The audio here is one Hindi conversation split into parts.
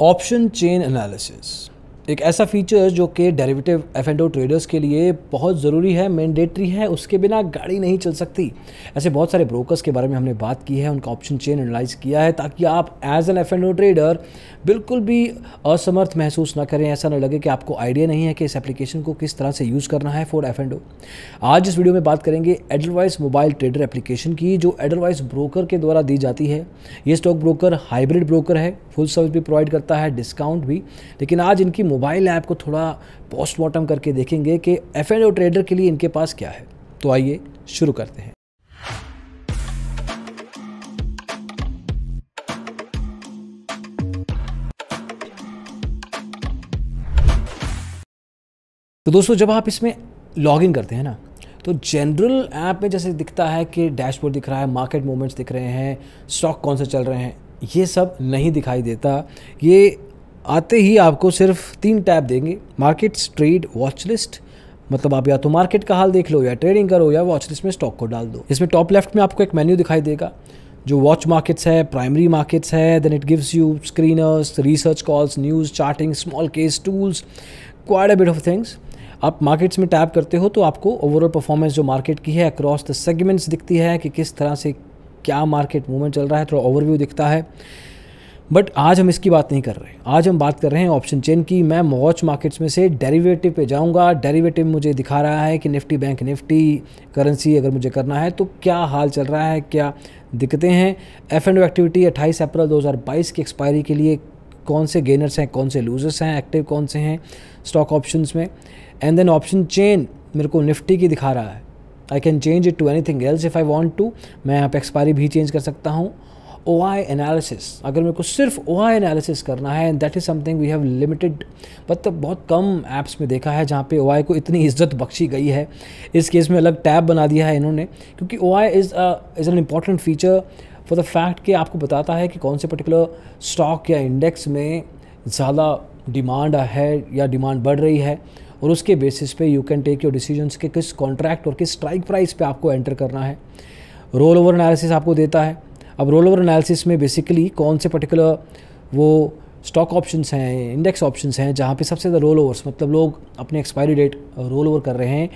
Option chain analysis. एक ऐसा फीचर जो कि derivative F and O traders के लिए बहुत ज़रूरी है मैंडेटरी है उसके बिना गाड़ी नहीं चल सकती ऐसे बहुत सारे ब्रोकर्स के बारे में हमने बात की है उनका ऑप्शन चेन एनालाइज किया है ताकि आप as an F and O trader बिल्कुल भी असमर्थ महसूस ना करें ऐसा ना लगे कि आपको आइडिया नहीं है कि इस एप्लीकेशन को किस तरह से यूज़ करना है फॉर एफ एंड ओ आज इस वीडियो में बात करेंगे एडलवाइस मोबाइल ट्रेडर एप्लीकेशन की जो एडलवाइस ब्रोकर के द्वारा दी जाती है ये स्टॉक ब्रोकर हाइब्रिड ब्रोकर है फुल सर्विस भी प्रोवाइड करता है डिस्काउंट भी लेकिन आज इनकी मोबाइल ऐप को थोड़ा पोस्टमार्टम करके देखेंगे कि एफ एंड ओ ट्रेडर के लिए इनके पास क्या है तो आइए शुरू करते हैं तो दोस्तों जब आप इसमें लॉगिन करते हैं ना तो जनरल ऐप में जैसे दिखता है कि डैशबोर्ड दिख रहा है मार्केट मूवमेंट्स दिख रहे हैं स्टॉक कौन से चल रहे हैं ये सब नहीं दिखाई देता ये आते ही आपको सिर्फ तीन टैब देंगे मार्केट्स ट्रेड वॉच लिस्ट मतलब आप या तो मार्केट का हाल देख लो या ट्रेडिंग करो या वॉच लिस्ट में स्टॉक को डाल दो इसमें टॉप लेफ्ट में आपको एक मेन्यू दिखाई देगा जो वॉच मार्केट्स है प्राइमरी मार्केट्स है then it gives you screeners research calls news charting small case tools quite a bit of things आप मार्केट्स में टैप करते हो तो आपको ओवरऑल परफॉर्मेंस जो मार्केट की है अक्रॉस द सेगमेंट्स दिखती है कि किस तरह से क्या मार्केट मूवमेंट चल रहा है थोड़ा ओवरव्यू दिखता है बट आज हम इसकी बात नहीं कर रहे आज हम बात कर रहे हैं ऑप्शन चेन की मैं वॉच मार्केट्स में से डेरिवेटिव पे जाऊंगा डेरिवेटिव मुझे दिखा रहा है कि निफ्टी बैंक निफ्टी करेंसी अगर मुझे करना है तो क्या हाल चल रहा है क्या दिक्कतें हैं एफ एंड एक्टिविटी 28 अप्रैल 2022 की एक्सपायरी के लिए कौन से गेनर्स हैं कौन से लूजर्स हैं एक्टिव कौन से हैं स्टॉक ऑप्शन में एंड देन ऑप्शन चेन मेरे को निफ्टी की दिखा रहा है I can change it to anything else if I want to मैं यहाँ पर एक्सपायरी भी चेंज कर सकता हूँ ओ आई एनालिसिस अगर मेरे को सिर्फ ओ आई एनालिसिस करना है and that is something we have limited मतलब बहुत कम ऐप्स में देखा है जहाँ पे ओ आई को इतनी इज्जत बख्शी गई है इस केस में अलग टैब बना दिया है इन्होंने क्योंकि O I is is an important feature for the fact कि आपको बताता है कि कौन से पर्टिकुलर स्टॉक या इंडेक्स में ज़्यादा डिमांड है या डिमांड बढ़ रही है और उसके बेसिस पे you can take your decisions के किस कॉन्ट्रैक्ट और किस स्ट्राइक प्राइस पे आपको एंटर करना है रोल ओवर एनालिसिस आपको देता है अब रोल ओवर एनालिसिस में बेसिकली कौन से पर्टिकुलर वो स्टॉक ऑप्शंस हैं इंडेक्स ऑप्शंस हैं जहाँ पे सबसे ज़्यादा रोल ओवर्स मतलब लोग अपने एक्सपायरी डेट रोल ओवर कर रहे हैं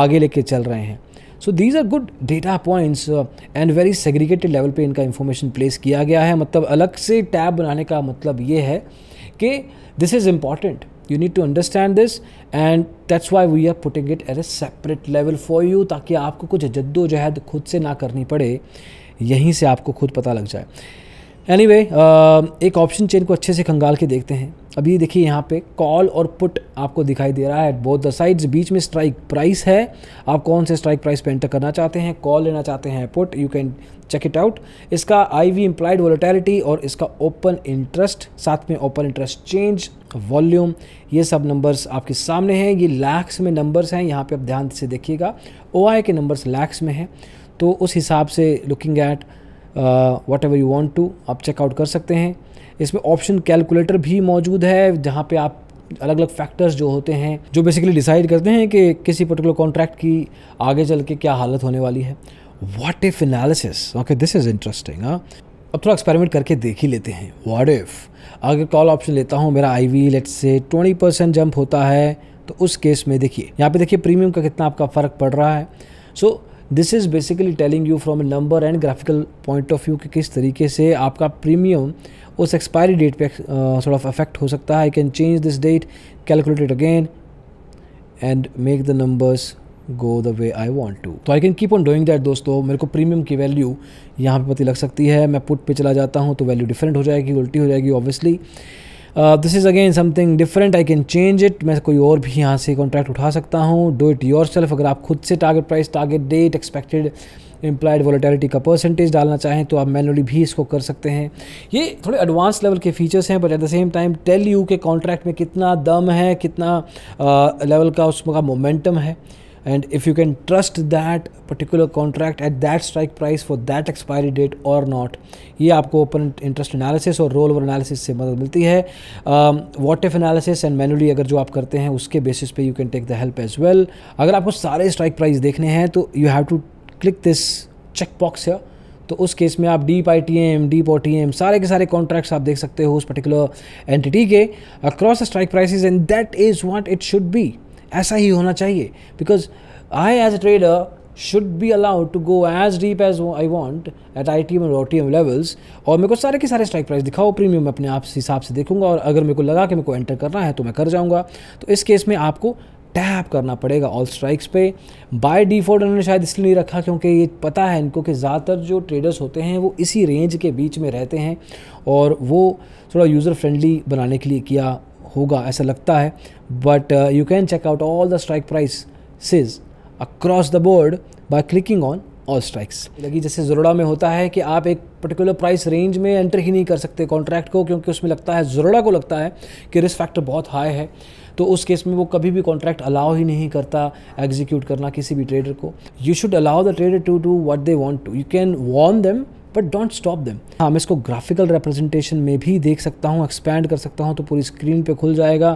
आगे लेके चल रहे हैं so these are good data points and very segregated level पे इनका इन्फॉर्मेशन प्लेस किया गया है मतलब अलग से टैब बनाने का मतलब ये है कि this is important you need to understand this and that's why we are putting it at a separate level for you ताकि आपको कुछ जद्दोजहद खुद से ना करनी पड़े यहीं से आपको खुद पता लग जाए एनी anyway, एक ऑप्शन चेन को अच्छे से खंगाल के देखते हैं अभी देखिए यहाँ पे कॉल और पुट आपको दिखाई दे रहा है बोथ द साइड्स बीच में स्ट्राइक प्राइस है आप कौन से स्ट्राइक प्राइस पे एंटर करना चाहते हैं कॉल लेना चाहते हैं put you can check it out इसका आई वी इम्प्लाइड वॉलिटैलिटी और इसका ओपन इंटरेस्ट साथ में ओपन इंटरेस्ट चेंज वॉल्यूम ये सब नंबर्स आपके सामने हैं ये लैक्स में नंबर्स हैं यहाँ पर आप ध्यान से देखिएगा ओ के नंबर्स लैक्स में हैं तो उस हिसाब से looking at whatever you want to आप चेकआउट कर सकते हैं इसमें ऑप्शन कैलकुलेटर भी मौजूद है जहाँ पे आप अलग अलग फैक्टर्स जो होते हैं जो बेसिकली डिसाइड करते हैं कि किसी पर्टिकुलर कॉन्ट्रैक्ट की आगे चल के क्या हालत होने वाली है what if analysis okay this is interesting अब थोड़ा एक्सपेरिमेंट करके देख ही लेते हैं वाट इफ़ अगर कॉल ऑप्शन लेता हूँ मेरा I V let's say twenty percent jump होता है तो उस केस में देखिए यहाँ पे देखिए प्रीमियम का कितना आपका फ़र्क पड़ रहा है so so, this is basically telling you from a number and graphical point of view कि किस तरीके से आपका प्रीमियम उस एक्सपायरी डेट पे सॉर्ट ऑफ अफेक्ट हो सकता है I can change this date calculated again and make the numbers go the way I want to तो I can keep on doing that दोस्तों मेरे को प्रीमियम की वैल्यू यहाँ पे पता लग सकती है मैं पुट पे चला जाता हूँ तो वैल्यू डिफरेंट हो जाएगी उल्टी हो जाएगी obviously this is again something different I can change it मैं कोई और भी यहाँ से कॉन्ट्रैक्ट उठा सकता हूँ डू इट योर सेल्फ अगर आप खुद से target price target date expected implied volatility का परसेंटेज डालना चाहें तो आप मैनुअली भी इसको कर सकते हैं ये थोड़े एडवांस लेवल के फीचर्स हैं but at the same time tell you के कॉन्ट्रैक्ट में कितना दम है कितना लेवल uh, का उसका मोमेंटम है and if you can trust that particular contract at that strike price for that expiry date और नॉट ये आपको ओपन इंटरेस्ट एनालिसिस और रोल ओवर एनालिसिस से मदद मिलती है what um, if analysis and manually अगर जो आप करते हैं उसके बेसिस पे you can take the help as well अगर आपको सारे स्ट्राइक प्राइस देखने हैं तो you have to click this check box here तो उस केस में आप deep I T M deep O T M सारे के सारे कॉन्ट्रैक्ट्स आप देख सकते हो उस पर्टिकुलर एंटिटी के across the strike prices and that is what it should be ऐसा ही होना चाहिए because I as a trader should be allowed to go as deep as I want at I T M और टी एम लेवल्स और मेरे को सारे के सारे स्ट्राइक प्राइस दिखाओ प्रीमियम अपने आप हिसाब से देखूंगा और अगर मेरे को लगा कि मेरे को एंटर करना है तो मैं कर जाऊंगा तो इस केस में आपको टैप करना पड़ेगा ऑल स्ट्राइक्स पे बाय डिफॉल्ट उन्होंने शायद इसलिए नहीं रखा क्योंकि ये पता है इनको कि ज़्यादातर जो ट्रेडर्स होते हैं वो इसी रेंज के बीच में रहते हैं और वो थोड़ा यूज़र फ्रेंडली बनाने के लिए किया होगा ऐसा लगता है but you can check out all the strike prices across the board by clicking on all strikes लगी जैसे जोरोडा में होता है कि आप एक पर्टिकुलर प्राइस रेंज में एंटर ही नहीं कर सकते कॉन्ट्रैक्ट को क्योंकि उसमें लगता है जोरोडा को लगता है कि रिस्क फैक्टर बहुत हाई है तो उस केस में वो कभी भी कॉन्ट्रैक्ट अलाउ ही नहीं करता एग्जीक्यूट करना किसी भी ट्रेडर को you should allow the trader to do what they want to you can warn them but don't stop them हाँ मैं इसको ग्राफिकल रिप्रेजेंटेशन में भी देख सकता हूँ एक्सपैंड कर सकता हूँ तो पूरी स्क्रीन पे खुल जाएगा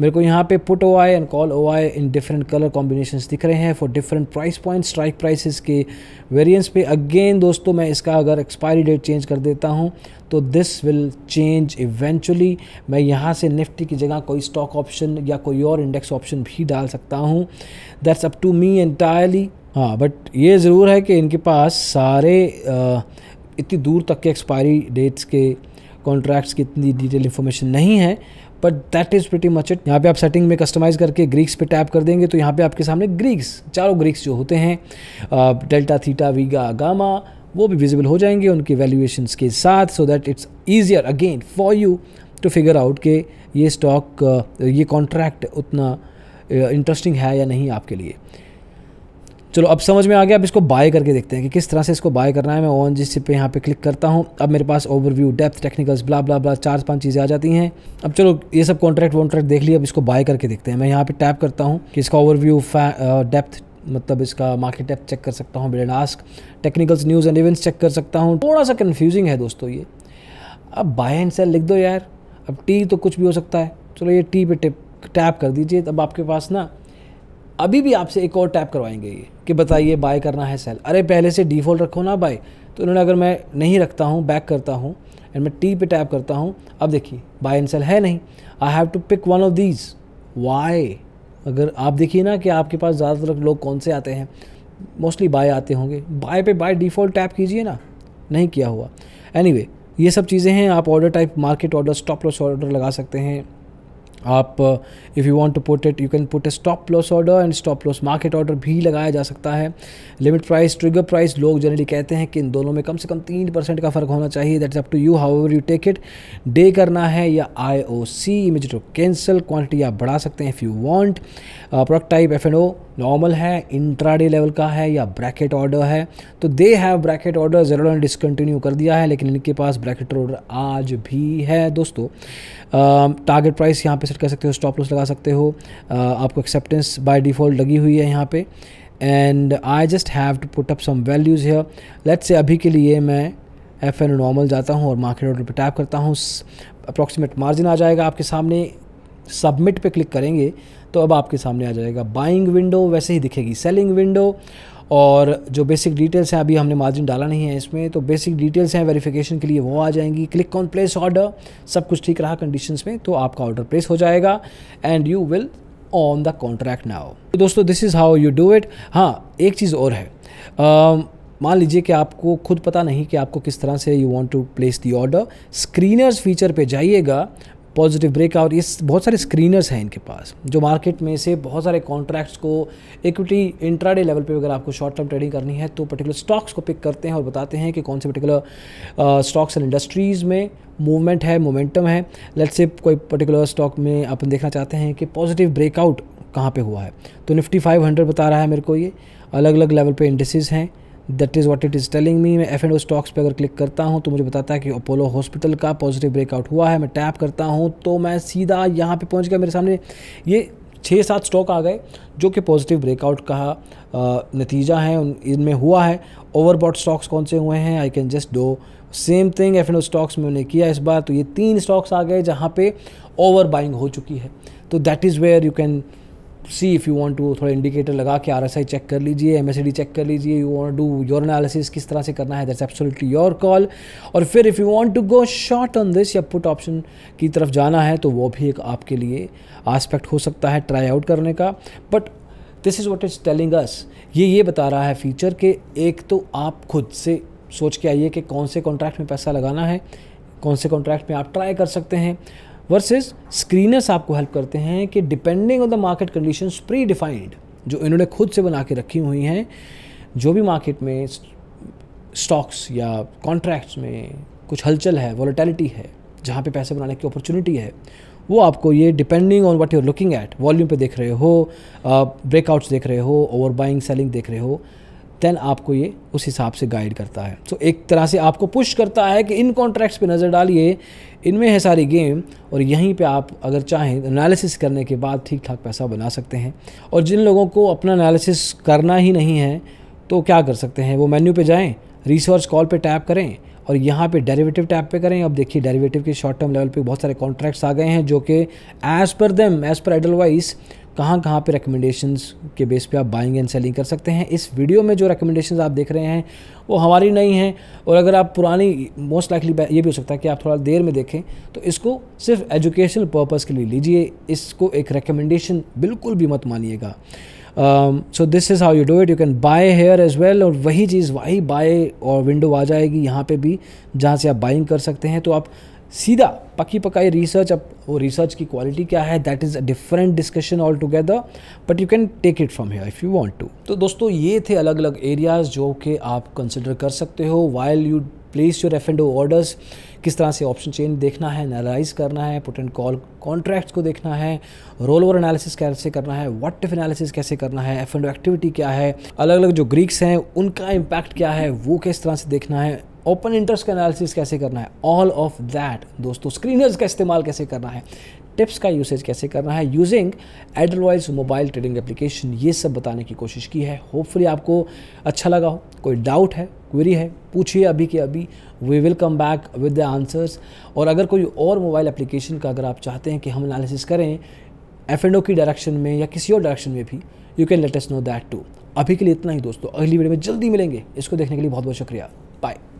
मेरे को यहाँ पे put O I and call O I in different colour combination दिख रहे हैं for different price point strike prices के वेरियंस पे अगेन दोस्तों मैं इसका अगर एक्सपायरी डेट चेंज कर देता हूँ तो दिस विल चेंज इवेंचुअली मैं यहाँ से निफ्टी की जगह कोई स्टॉक ऑप्शन या कोई और इंडेक्स ऑप्शन भी डाल सकता हूँ that's up to me entirely हाँ बट ये ज़रूर है कि इनके पास सारे इतनी दूर तक के एक्सपायरी डेट्स के कॉन्ट्रैक्ट्स की इतनी डिटेल इन्फॉर्मेशन नहीं है but that is pretty much it यहाँ पे आप सेटिंग में कस्टमाइज़ करके ग्रीक्स पे टैप कर देंगे तो यहाँ पे आपके सामने ग्रीक्स चारों ग्रीक्स जो होते हैं डेल्टा थीटा वीगा गामा वो भी विजिबल हो जाएंगे उनके वैल्यूएशन के साथ so that it's easier again for you to figure out के ये स्टॉक ये कॉन्ट्रैक्ट उतना इंटरेस्टिंग है या नहीं आपके लिए चलो अब समझ में आ गया अब इसको बाय करके देखते हैं कि किस तरह से इसको बाय करना है मैं ओन जिस पे यहाँ पे क्लिक करता हूँ अब मेरे पास overview depth technicals blah blah blah चार पांच चीज़ें आ जाती हैं अब चलो ये सब कॉन्ट्रैक्ट वॉन्ट्रैक्ट देख लिया अब इसको बाय करके देखते हैं मैं यहाँ पे टैप करता हूँ कि इसका ओवरव्यू डेप्थ मतलब इसका मार्केट डेप्थ चेक कर सकता हूँ bid ask technicals news and events check कर सकता हूँ थोड़ा सा कन्फ्यूजिंग है दोस्तों ये अब बाय एंड सेल लिख दो यार अब टी तो कुछ भी हो सकता है चलो ये टी पे टिप टैप कर दीजिए तब आपके पास ना अभी भी आपसे एक और टैप करवाएंगे ये कि बताइए बाय करना है सेल अरे पहले से डिफ़ॉल्ट रखो ना बाय तो उन्होंने अगर मैं नहीं रखता हूँ बैक करता हूँ एंड मैं टी पे टैप करता हूँ अब देखिए बाय एंड सेल है नहीं I have to pick one of these why अगर आप देखिए ना कि आपके पास ज़्यादातर लोग कौन से आते हैं मोस्टली बाय आते होंगे बाय पे बाय डिफ़ॉल्ट टैप कीजिए ना नहीं किया हुआ एनी anyway, ये सब चीज़ें हैं आप order type market order stop loss order लगा सकते हैं आप if you want to put it you can put a stop loss order and stop loss market order भी लगाया जा सकता है लिमिट प्राइस ट्रिगर प्राइस लोग जनरली कहते हैं कि इन दोनों में कम से कम तीन परसेंट का फ़र्क होना चाहिए that's up to you however you take it day करना है या I O C to cancel quantity आप बढ़ा सकते हैं if you want product type F and O normal है इंट्रा डे लेवल का है या ब्रैकेट ऑर्डर है तो दे हैव ब्रैकेट ऑर्डर ज़रूर डिसकंटिन्यू कर दिया है लेकिन इनके पास ब्रैकेट ऑर्डर आज भी है दोस्तों टारगेट प्राइस यहाँ पे सेट कर सकते हो स्टॉप लॉस लगा सकते हो आपको एक्सेप्टेंस बाय डिफ़ॉल्ट लगी हुई है यहाँ पे and I just have to put up some values here let's say अभी के लिए मैं एफ एन नॉर्मल जाता हूँ और मार्केट ऑर्डर पर टैप करता हूँ अप्रॉक्सीमेट मार्जिन आ जाएगा आपके सामने सबमिट पे क्लिक करेंगे तो अब आपके सामने आ जाएगा बाइंग विंडो वैसे ही दिखेगी सेलिंग विंडो और जो बेसिक डिटेल्स हैं अभी हमने मार्जिन डाला नहीं है इसमें तो बेसिक डिटेल्स हैं वेरिफिकेशन के लिए वो आ जाएंगी क्लिक ऑन प्लेस ऑर्डर सब कुछ ठीक रहा कंडीशंस में तो आपका ऑर्डर प्लेस हो जाएगा and you will on the contract now तो दोस्तों this is how you do it हाँ एक चीज़ और है uh, मान लीजिए कि आपको खुद पता नहीं कि आपको किस तरह से you want to place the order screeners feature पे जाइएगा पॉजिटिव ब्रेकआउट ये बहुत सारे स्क्रीनर्स हैं इनके पास जो मार्केट में से बहुत सारे कॉन्ट्रैक्ट्स को इक्विटी इंट्राडे लेवल पे अगर आपको शॉर्ट टर्म ट्रेडिंग करनी है तो पर्टिकुलर स्टॉक्स को पिक करते हैं और बताते हैं कि कौन से पर्टिकुलर स्टॉक्स एंड इंडस्ट्रीज़ में मूवमेंट है मोमेंटम है लेट्स से कोई पर्टिकुलर स्टॉक में अपन देखना चाहते हैं कि पॉजिटिव ब्रेकआउट कहाँ पर हुआ है तो निफ्टी फाइव बता रहा है मेरे को ये अलग अलग लेवल पर इंडस्ट्रीज़ हैं that is what it is telling me मैं एफ एंड ओ स्टॉक्स पर अगर क्लिक करता हूँ तो मुझे बताता है कि अपोलो हॉस्पिटल का पॉजिटिव ब्रेकआउट हुआ है मैं टैप करता हूँ तो मैं सीधा यहाँ पर पहुँच गया मेरे सामने ये छः सात स्टॉक आ गए जो कि पॉजिटिव ब्रेकआउट का नतीजा है इनमें हुआ है ओवरबॉट स्टॉक्स कौन से हुए हैं I can just do same thing F and O stocks में उन्होंने किया इस बार तो ये तीन स्टॉक्स आ गए जहाँ पे ओवर बाइंग हो चुकी है तो that is where you can see if you want to थोड़ा इंडिकेटर लगा के आर चेक कर लीजिए एम चेक कर लीजिए you want do your analysis किस तरह से करना है दैट्स एब्सोल्युटली योर कॉल और फिर if you want to go short on this या पुट ऑप्शन की तरफ जाना है तो वो भी एक आपके लिए आस्पेक्ट हो सकता है ट्राई आउट करने का but this is what is telling us ये ये बता रहा है फीचर के एक तो आप खुद से सोच के आइए कि कौन से कॉन्ट्रैक्ट में पैसा लगाना है कौन से कॉन्ट्रैक्ट में आप ट्राई कर सकते हैं वर्सेस स्क्रीनर्स आपको हेल्प करते हैं कि depending on the market condition predefined जो इन्होंने खुद से बना के रखी हुई हैं जो भी मार्केट में स्टॉक्स या कॉन्ट्रैक्ट्स में कुछ हलचल है वॉलिटैलिटी है जहाँ पे पैसे बनाने की अपॉर्चुनिटी है वो आपको ये depending on what you are looking at volume पे देख रहे हो ब्रेकआउट्स देख रहे हो ओवर बाइंग सेलिंग देख रहे हो देन आपको ये उस हिसाब से गाइड करता है सो so, एक तरह से आपको पुश करता है कि इन कॉन्ट्रैक्ट्स पे नज़र डालिए इनमें है सारी गेम और यहीं पे आप अगर चाहें एनालिसिस करने के बाद ठीक ठाक पैसा बना सकते हैं और जिन लोगों को अपना एनालिसिस करना ही नहीं है तो क्या कर सकते हैं वो मेन्यू पर जाएँ रिसर्च कॉल पर टैप करें और यहाँ पे डेरिवेटिव टैप पे करें अब देखिए डेरिवेटिव के शॉर्ट टर्म लेवल पे बहुत सारे कॉन्ट्रैक्ट्स आ गए हैं जो कि as per them as per एडलवाइज़ कहाँ कहाँ पे रिकमेंडेशंस के बेस पे आप बाइंग एंड सेलिंग कर सकते हैं इस वीडियो में जो रिकमेंडेशंस आप देख रहे हैं वो हमारी नहीं हैं और अगर आप पुरानी मोस्ट लाइकली ये भी हो सकता है कि आप थोड़ा देर में देखें तो इसको सिर्फ एजुकेशनल पर्पज़ के लिए लीजिए इसको एक रिकमेंडेशन बिल्कुल भी मत मानिएगा so this is how you do it you can buy here as well और वही चीज़ वही बाय और विंडो आ जाएगी यहाँ पे भी जहाँ से आप बाइंग कर सकते हैं तो आप सीधा पकी पकाई रिसर्च अब वो रिसर्च की क्वालिटी क्या है that is a different discussion all together but you can take it from here if you want to तो दोस्तों ये थे अलग अलग एरियाज़ जो कि आप कंसिडर कर सकते हो while you place your F and O orders किस तरह से ऑप्शन चेन देखना है एनालाइज करना है पुट एंड कॉल कॉन्ट्रैक्ट्स को देखना है रोल ओवर एनालिसिस कैसे करना है व्हाट इफ एनालिसिस कैसे करना है एफ एंड ओ एक्टिविटी क्या है अलग अलग जो ग्रीक्स हैं उनका इम्पैक्ट क्या है वो किस तरह से देखना है ओपन इंटरेस्ट का एनालिसिस कैसे करना है ऑल ऑफ दैट दोस्तों स्क्रीनर्स का इस्तेमाल कैसे करना है टिप्स का यूसेज कैसे करना है using Edelweiss mobile trading application ये सब बताने की कोशिश की है होपफुली आपको अच्छा लगा हो कोई डाउट है क्वेरी है पूछिए अभी के अभी we will come back with the answers और अगर कोई और मोबाइल एप्लीकेशन का अगर आप चाहते हैं कि हम एनालिसिस करें एफ एंड ओ की डायरेक्शन में या किसी और डायरेक्शन में भी you can let us know that too अभी के लिए इतना ही दोस्तों अगली वीडियो में जल्दी मिलेंगे इसको देखने के लिए बहुत बहुत शुक्रिया बाय